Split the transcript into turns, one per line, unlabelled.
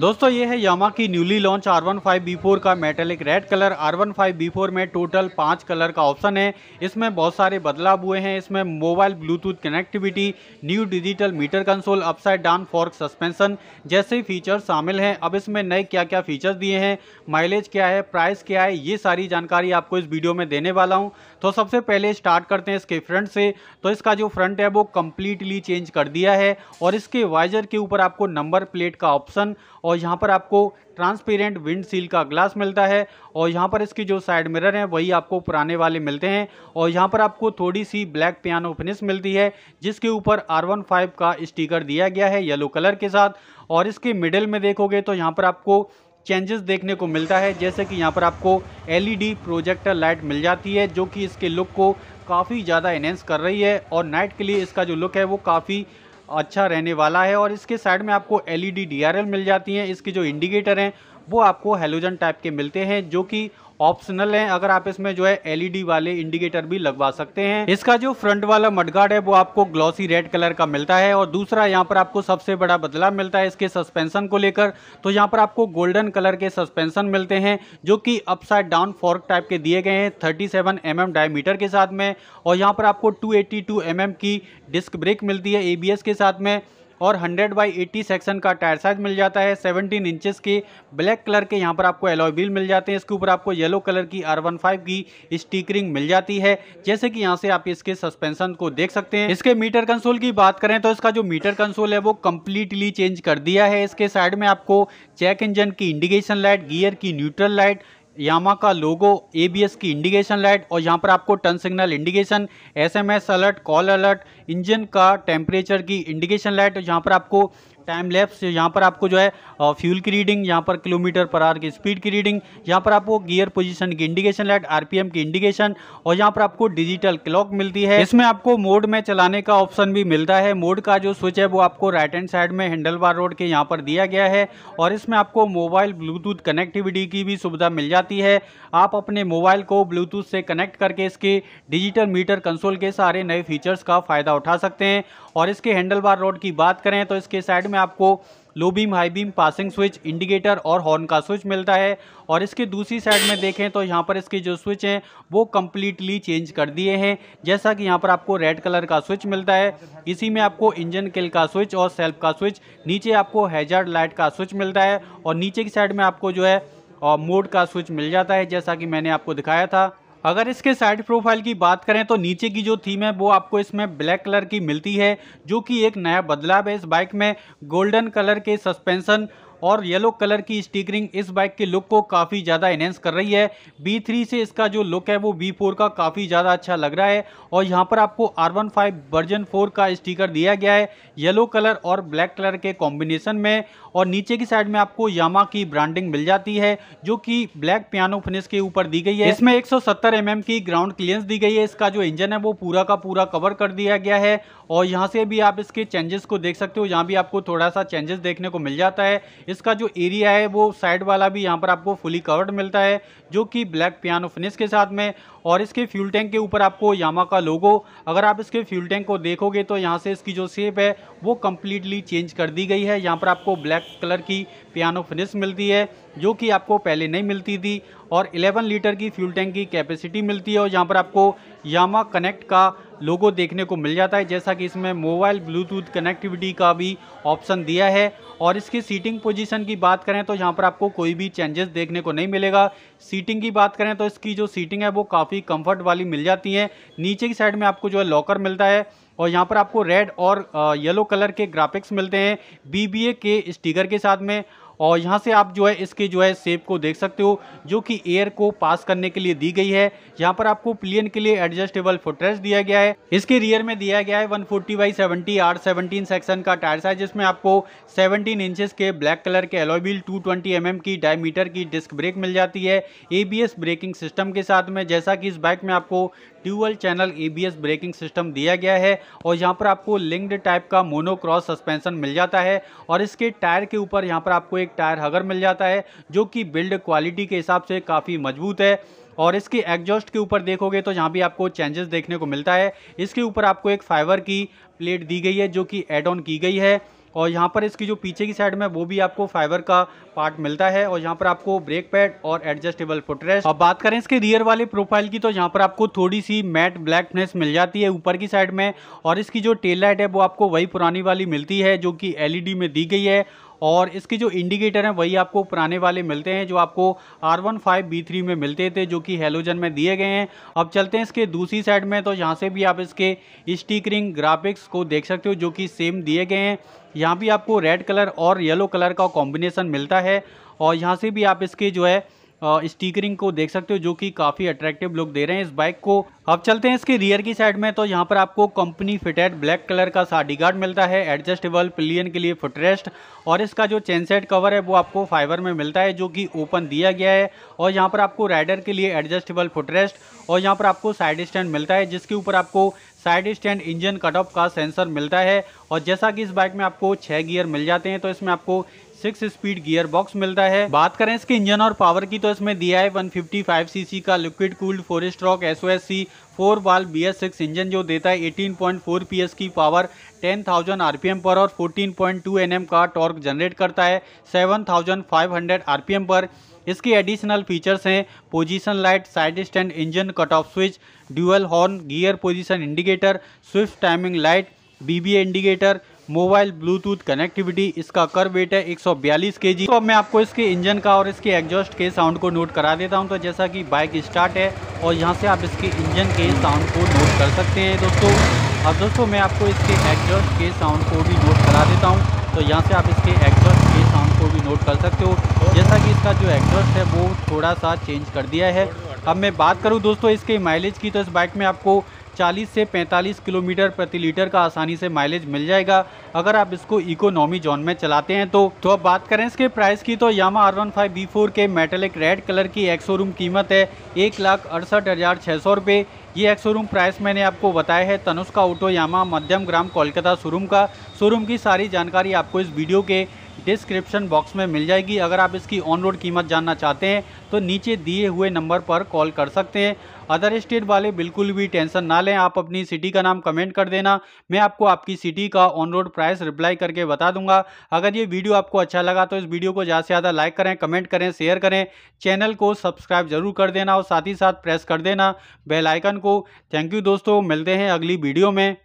दोस्तों ये है यामा की newly launch R one five B four का metallic red colour R one five B four में टोटल पाँच कलर का ऑप्शन है इसमें बहुत सारे बदलाव हुए हैं इसमें mobile Bluetooth connectivity new digital meter console upside down fork suspension जैसे फीचर्स शामिल हैं अब इसमें नए क्या क्या फीचर्स दिए हैं माइलेज क्या है प्राइस क्या है ये सारी जानकारी आपको इस वीडियो में देने वाला हूँ तो सबसे पहले स्टार्ट करते हैं इसके फ्रंट से तो इसका जो फ्रंट है वो कम्प्लीटली चेंज कर दिया है और इसके वाइजर के ऊपर आपको नंबर प्लेट का ऑप्शन और यहाँ पर आपको ट्रांसपेरेंट विंड सील का ग्लास मिलता है और यहाँ पर इसकी जो साइड मिरर है वही आपको पुराने वाले मिलते हैं और यहाँ पर आपको थोड़ी सी ब्लैक पियानो फिनिश मिलती है जिसके ऊपर आर वन फाइव का स्टिकर दिया गया है येलो कलर के साथ और इसके मिडिल में देखोगे तो यहाँ पर आपको चेंजेस देखने को मिलता है जैसे कि यहाँ पर आपको डी प्रोजेक्टर लाइट मिल जाती है जो कि इसके लुक को काफ़ी ज़्यादा एनहेंस कर रही है और नाइट के लिए इसका जो लुक है वो काफ़ी अच्छा रहने वाला है और इसके साइड में आपको एलईडी डीआरएल मिल जाती हैं इसके जो इंडिकेटर हैं वो आपको हेलोजन टाइप के मिलते हैं जो कि ऑप्शनल है अगर आप इसमें जो है एलईडी e वाले इंडिकेटर भी लगवा सकते हैं इसका जो फ्रंट वाला मडगार्ड है वो आपको ग्लॉसी रेड कलर का मिलता है और दूसरा यहाँ पर आपको सबसे बड़ा बदलाव मिलता है इसके सस्पेंशन को लेकर तो यहाँ पर आपको गोल्डन कलर के सस्पेंशन मिलते हैं जो कि अपसाइड डाउन फोर्क टाइप के दिए गए हैं thirty seven M M diameter के साथ में और यहाँ पर आपको two eighty two M M की डिस्क ब्रेक मिलती है ए बी एस के साथ में और 100 बाई 80 सेक्शन का टायर साइज मिल जाता है 17 इंचेस के ब्लैक कलर के यहाँ पर आपको एलॉय व्हील मिल जाते हैं इसके ऊपर आपको येलो कलर की आर की स्टीकरिंग मिल जाती है जैसे कि यहाँ से आप इसके सस्पेंशन को देख सकते हैं इसके मीटर कंसोल की बात करें तो इसका जो मीटर कंसोल है वो कंप्लीटली चेंज कर दिया है इसके साइड में आपको चेक इंजन की इंडिकेशन लाइट गियर की न्यूट्रल लाइट यामा का लोगो एबीएस की इंडिकेशन लाइट और यहाँ पर आपको turn signal indication SMS alert call alert engine का टेम्परेचर की इंडिकेशन लाइट और यहाँ पर आपको टाइम लैप्स यहाँ पर आपको जो है फ्यूल की रीडिंग यहाँ पर किलोमीटर पर आर की स्पीड की रीडिंग यहाँ पर आपको गियर पोजीशन की इंडिकेशन लाइट आरपीएम की इंडिकेशन और यहाँ पर आपको डिजिटल क्लॉक मिलती है इसमें आपको मोड में चलाने का ऑप्शन भी मिलता है मोड का जो स्विच है वो आपको राइट हैंड साइड में हैंडल बार रोड के यहाँ पर दिया गया है और इसमें आपको मोबाइल ब्लूटूथ कनेक्टिविटी की भी सुविधा मिल जाती है आप अपने मोबाइल को ब्लूटूथ से कनेक्ट करके इसके डिजिटल मीटर कंसोल के सारे नए फीचर्स का फायदा उठा सकते हैं और इसके हैंडल बार रोड की बात करें तो इसके साइड में आपको low beam high beam passing switch indicator और हॉर्न का स्विच मिलता है और इसके दूसरी साइड में देखें तो यहाँ पर इसके जो स्विच हैं वो कम्प्लीटली चेंज कर दिए हैं जैसा कि यहाँ पर आपको रेड कलर का स्विच मिलता है इसी में आपको इंजन किल का स्विच और सेल्फ का स्विच नीचे आपको हैजार्ड लाइट का स्विच मिलता है और नीचे की साइड में आपको जो है मोड का स्विच मिल जाता है जैसा कि मैंने आपको दिखाया था अगर इसके साइड प्रोफाइल की बात करें तो नीचे की जो थीम है वो आपको इसमें ब्लैक कलर की मिलती है जो कि एक नया बदलाव है इस बाइक में गोल्डन कलर के सस्पेंशन और येलो कलर की स्टिकरिंग इस बाइक के लुक को काफ़ी ज़्यादा इनहेंस कर रही है बी से इसका जो लुक है वो बी का काफ़ी ज़्यादा अच्छा लग रहा है और यहाँ पर आपको आर वर्जन फोर का स्टिकर दिया गया है येलो कलर और ब्लैक कलर के कॉम्बिनेशन में और नीचे की साइड में आपको यामा की ब्रांडिंग मिल जाती है जो कि ब्लैक पियानो फिनिश के ऊपर दी गई है इसमें 170 mm की ग्राउंड क्लियरेंस दी गई है इसका जो इंजन है वो पूरा का पूरा कवर कर दिया गया है और यहाँ से भी आप इसके चेंजेस को देख सकते हो यहाँ भी आपको थोड़ा सा चेंजेस देखने को मिल जाता है इसका जो एरिया है वो साइड वाला भी यहाँ पर आपको फुली कवर्ड मिलता है जो कि ब्लैक पियानो फिनिश के साथ में और इसके फ्यूल टैंक के ऊपर आपको यामा का लोगो अगर आप इसके फ्यूल टैंक को देखोगे तो यहाँ से इसकी जो शेप है वो कम्प्लीटली चेंज कर दी गई है यहाँ पर आपको ब्लैक कलर की पियानो फिनिश मिलती है जो कि आपको पहले नहीं मिलती थी और 11 लीटर की फ्यूल टैंक की कैपेसिटी मिलती है और यहाँ पर आपको यामा कनेक्ट का लोगो देखने को मिल जाता है जैसा कि इसमें मोबाइल ब्लूटूथ कनेक्टिविटी का भी ऑप्शन दिया है और इसकी सीटिंग पोजीशन की बात करें तो यहाँ पर आपको कोई भी चेंजेस देखने को नहीं मिलेगा सीटिंग की बात करें तो इसकी जो सीटिंग है वो काफ़ी कंफर्ट वाली मिल जाती है नीचे की साइड में आपको जो है लॉकर मिलता है और यहाँ पर आपको रेड और येलो कलर के ग्राफिक्स मिलते हैं बी के स्टिकर के साथ में और यहाँ से आप जो है इसके जो है सेप को देख सकते हो जो कि एयर को पास करने के लिए दी गई है यहाँ पर आपको प्लेन के लिए एडजस्टेबल फुटरेस दिया गया है इसके रियर में दिया गया है one forty by seventy R seventeen section का टायर साइज जिसमें आपको सेवनटीन इंचज के ब्लैक कलर के एलोबिल टू ट्वेंटी एम की डायमीटर की डिस्क ब्रेक मिल जाती है ए ब्रेकिंग सिस्टम के साथ में जैसा कि इस बाइक में आपको dual channel ABS e braking system दिया गया है और यहाँ पर आपको लिंक्ड टाइप का मोनोक्रॉस सस्पेंशन मिल जाता है और इसके टायर के ऊपर यहाँ पर आपको एक टायर हगर मिल जाता है जो कि बिल्ड क्वालिटी के हिसाब से काफ़ी मजबूत है और इसके एग्जॉस्ट के ऊपर देखोगे तो यहाँ भी आपको चेंजेस देखने को मिलता है इसके ऊपर आपको एक फाइबर की प्लेट दी गई है जो कि एड ऑन की गई है और यहाँ पर इसकी जो पीछे की साइड में वो भी आपको फाइबर का पार्ट मिलता है और यहाँ पर आपको ब्रेक पैड और एडजस्टेबल फुटरेस्ट अब बात करें इसके रियर वाले प्रोफाइल की तो यहाँ पर आपको थोड़ी सी मैट ब्लैकनेस मिल जाती है ऊपर की साइड में और इसकी जो टेल लाइट है वो आपको वही पुरानी वाली मिलती है जो कि एलईडी में दी गई है और इसके जो इंडिकेटर हैं वही आपको पुराने वाले मिलते हैं जो आपको R one five B three में मिलते थे जो कि हेलोजन में दिए गए हैं अब चलते हैं इसके दूसरी साइड में तो यहाँ से भी आप इसके स्टिकरिंग ग्राफिक्स को देख सकते हो जो कि सेम दिए गए हैं यहाँ भी आपको रेड कलर और येलो कलर का कॉम्बिनेसन मिलता है और यहाँ से भी आप इसके जो है स्टिकरिंग को देख सकते हो जो कि काफ़ी अट्रैक्टिव लुक दे रहे हैं इस बाइक को अब चलते हैं इसके रियर की साइड में तो यहाँ पर आपको कंपनी फिटेड ब्लैक कलर का साडी गार्ड मिलता है एडजस्टेबल पिलियन के लिए फुटरेस्ट और इसका जो चेनसेट कवर है वो आपको फाइबर में मिलता है जो कि ओपन दिया गया है और यहाँ पर आपको राइडर के लिए एडजस्टेबल फुटरेस्ट और यहाँ पर आपको साइड स्टैंड मिलता है जिसके ऊपर आपको side stand engine cut off का सेंसर मिलता है और जैसा कि इस बाइक में आपको छः गियर मिल जाते हैं तो इसमें आपको सिक्स स्पीड गियर बॉक्स मिलता है बात करें इसके इंजन और पावर की तो इसमें दिया है 155 सीसी का liquid cooled four stroke S four valve B S six engine जो देता है eighteen point four P S की power ten thousand R P M पर और पॉइंट टू एन एम का टॉर्क जनरेट करता है seven thousand five hundred R P M पर इसके एडिशनल फीचर्स हैं position light side stand engine cut off switch dual horn gear position indicator shift timing light B B A indicator mobile Bluetooth connectivity इसका kerb wait है 142 KG तो अब मैं आपको इसके इंजन का और इसके एग्जॉस्ट के साउंड को नोट करा देता हूं तो जैसा कि बाइक स्टार्ट है और यहां से आप इसके इंजन के साउंड को नोट कर सकते हैं दोस्तों अब दोस्तों मैं आपको इसके एग्जॉस्ट के साउंड को भी नोट करा देता हूँ तो यहाँ से आप इसके एग्जॉस्ट के साउंड को भी नोट कर सकते हो जैसा कि इसका जो एग्जॉस्ट है वो थोड़ा सा चेंज कर दिया है अब मैं बात करूँ दोस्तों इसके माइलेज की तो इस बाइक में आपको 40 से 45 किलोमीटर प्रति लीटर का आसानी से माइलेज मिल जाएगा अगर आप इसको इकोनॉमी जोन में चलाते हैं तो तो अब बात करें इसके प्राइस की तो Yamaha R one five B four के मेटेलिक रेड कलर की एक शोरूम कीमत है एक लाख अड़सठ हज़ार छः सौ रुपये ये एक शोरूम प्राइस मैंने आपको बताया है Tanushka auto Yamaha Madhyamgram Kolkata showroom का शोरूम की सारी जानकारी आपको इस वीडियो के डिस्क्रिप्शन बॉक्स में मिल जाएगी अगर आप इसकी ऑन रोड कीमत जानना चाहते हैं तो नीचे दिए हुए नंबर पर कॉल कर सकते हैं अदर स्टेट वाले बिल्कुल भी टेंशन ना लें आप अपनी सिटी का नाम कमेंट कर देना मैं आपको आपकी सिटी का ऑन रोड प्राइस रिप्लाई करके बता दूंगा अगर ये वीडियो आपको अच्छा लगा तो इस वीडियो को ज़्यादा से ज़्यादा लाइक करें कमेंट करें शेयर करें चैनल को सब्सक्राइब जरूर कर देना और साथ ही साथ प्रेस कर देना बेलाइकन को थैंक यू दोस्तों मिलते हैं अगली वीडियो में